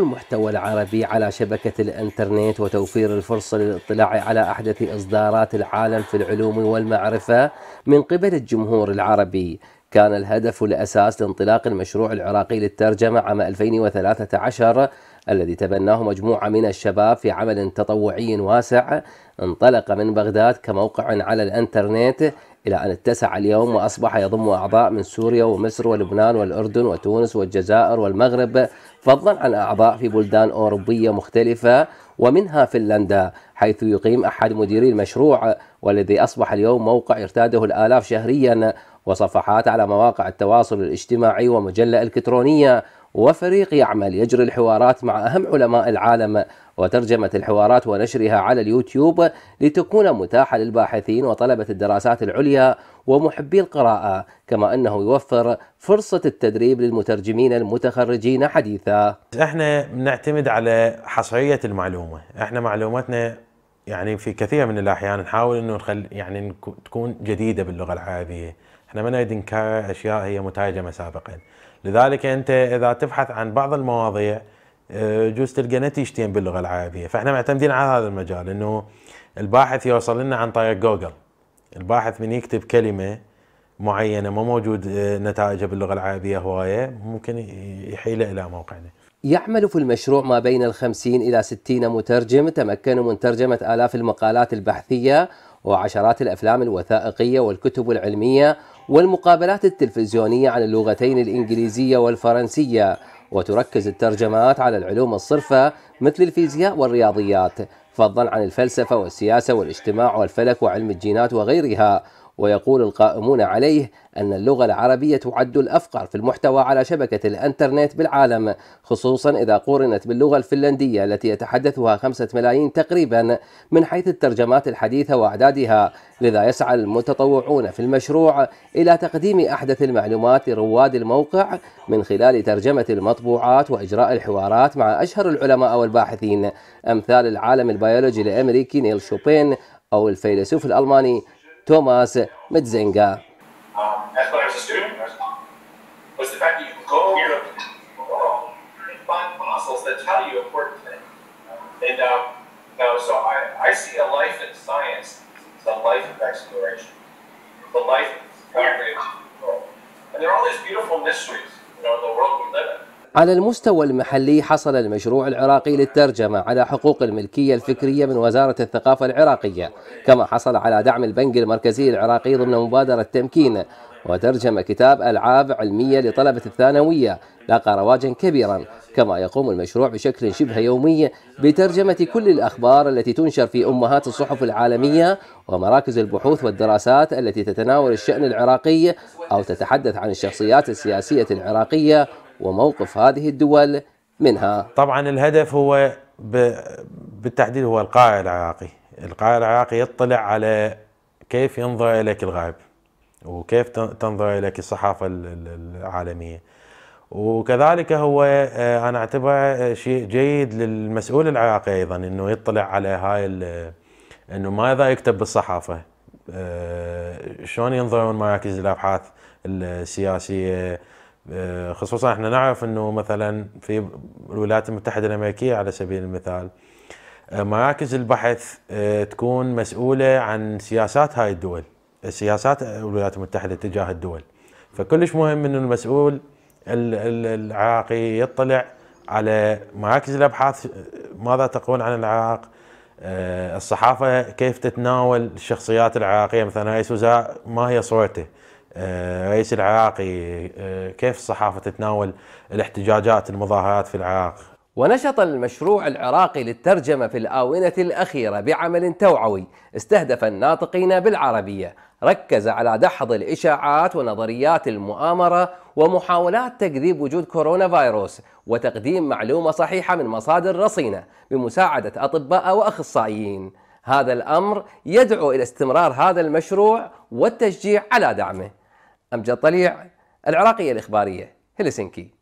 المحتوى العربي على شبكة الانترنت وتوفير الفرصة للاطلاع على أحدث إصدارات العالم في العلوم والمعرفة من قبل الجمهور العربي كان الهدف الأساس لانطلاق المشروع العراقي للترجمة عام 2013 الذي تبناه مجموعة من الشباب في عمل تطوعي واسع انطلق من بغداد كموقع على الانترنت إلى أن اتسع اليوم وأصبح يضم أعضاء من سوريا ومصر ولبنان والأردن وتونس والجزائر والمغرب فضلا عن أعضاء في بلدان أوروبية مختلفة ومنها فنلندا حيث يقيم أحد مديري المشروع والذي أصبح اليوم موقع يرتاده الآلاف شهريا وصفحات على مواقع التواصل الاجتماعي ومجلة إلكترونية وفريق يعمل يجري الحوارات مع أهم علماء العالم وترجمة الحوارات ونشرها على اليوتيوب لتكون متاحة للباحثين وطلبة الدراسات العليا ومحبي القراءة كما أنه يوفر فرصة التدريب للمترجمين المتخرجين حديثا احنا بنعتمد على حصرية المعلومة احنا معلوماتنا يعني في كثير من الاحيان نحاول انه نخل يعني تكون جديده باللغه العربيه احنا ما نريد نكرر اشياء هي مترجمه سابقا لذلك انت اذا تبحث عن بعض المواضيع آه، جوز تلقى نتيجتين باللغه العربيه فاحنا معتمدين على هذا المجال انه الباحث يوصل لنا عن طريق جوجل الباحث من يكتب كلمه معينه ما موجود آه، نتائجها باللغه العربيه هوايه ممكن يحيلها الى موقعنا يعمل في المشروع ما بين الخمسين إلى ستين مترجم تمكنوا من ترجمة آلاف المقالات البحثية وعشرات الأفلام الوثائقية والكتب العلمية والمقابلات التلفزيونية عن اللغتين الإنجليزية والفرنسية وتركز الترجمات على العلوم الصرفة مثل الفيزياء والرياضيات فضلا عن الفلسفة والسياسة والاجتماع والفلك وعلم الجينات وغيرها ويقول القائمون عليه أن اللغة العربية تعد الأفقر في المحتوى على شبكة الإنترنت بالعالم خصوصا إذا قورنت باللغة الفنلندية التي يتحدثها خمسة ملايين تقريبا من حيث الترجمات الحديثة وأعدادها لذا يسعى المتطوعون في المشروع إلى تقديم أحدث المعلومات لرواد الموقع من خلال ترجمة المطبوعات وإجراء الحوارات مع أشهر العلماء والمعلمين الباحثين أمثال العالم البيولوجي الأمريكي نيل شوبين أو الفيلسوف الألماني توماس متزنجا The life of the world. And there are all these beautiful mysteries. على المستوى المحلي حصل المشروع العراقي للترجمة على حقوق الملكية الفكرية من وزارة الثقافة العراقية كما حصل على دعم البنك المركزي العراقي ضمن مبادرة تمكين وترجم كتاب ألعاب علمية لطلبة الثانوية لاقى رواجا كبيرا كما يقوم المشروع بشكل شبه يومي بترجمة كل الأخبار التي تنشر في أمهات الصحف العالمية ومراكز البحوث والدراسات التي تتناول الشأن العراقي أو تتحدث عن الشخصيات السياسية العراقية وموقف هذه الدول منها طبعا الهدف هو بالتحديد هو القاع العراقي القاع العراقي يطلع على كيف ينظر إليك الغرب وكيف تنظر إليك الصحافة العالمية وكذلك هو آه، أنا أعتبره آه، شيء جيد للمسؤول العراقي أيضا أنه يطلع على هاي أنه ماذا يكتب بالصحافة آه، شلون ينظرون مراكز الأبحاث السياسية آه، خصوصا احنا نعرف انه مثلا في الولايات المتحده الامريكيه على سبيل المثال آه، مراكز البحث آه، تكون مسؤوله عن سياسات هاي الدول سياسات الولايات المتحده تجاه الدول فكلش مهم انه المسؤول العراقي يطلع على مراكز الابحاث ماذا تقول عن العراق الصحافه كيف تتناول الشخصيات العراقيه مثلا رئيس وزراء ما هي صورته آه، رئيس العراقي آه، كيف الصحافة تتناول الاحتجاجات المظاهرات في العراق ونشط المشروع العراقي للترجمة في الآونة الأخيرة بعمل توعوي استهدف الناطقين بالعربية ركز على دحض الإشاعات ونظريات المؤامرة ومحاولات تكذيب وجود كورونا فيروس وتقديم معلومة صحيحة من مصادر رصينة بمساعدة أطباء وأخصائيين هذا الأمر يدعو إلى استمرار هذا المشروع والتشجيع على دعمه أمجد طليع العراقية الإخبارية هلسنكي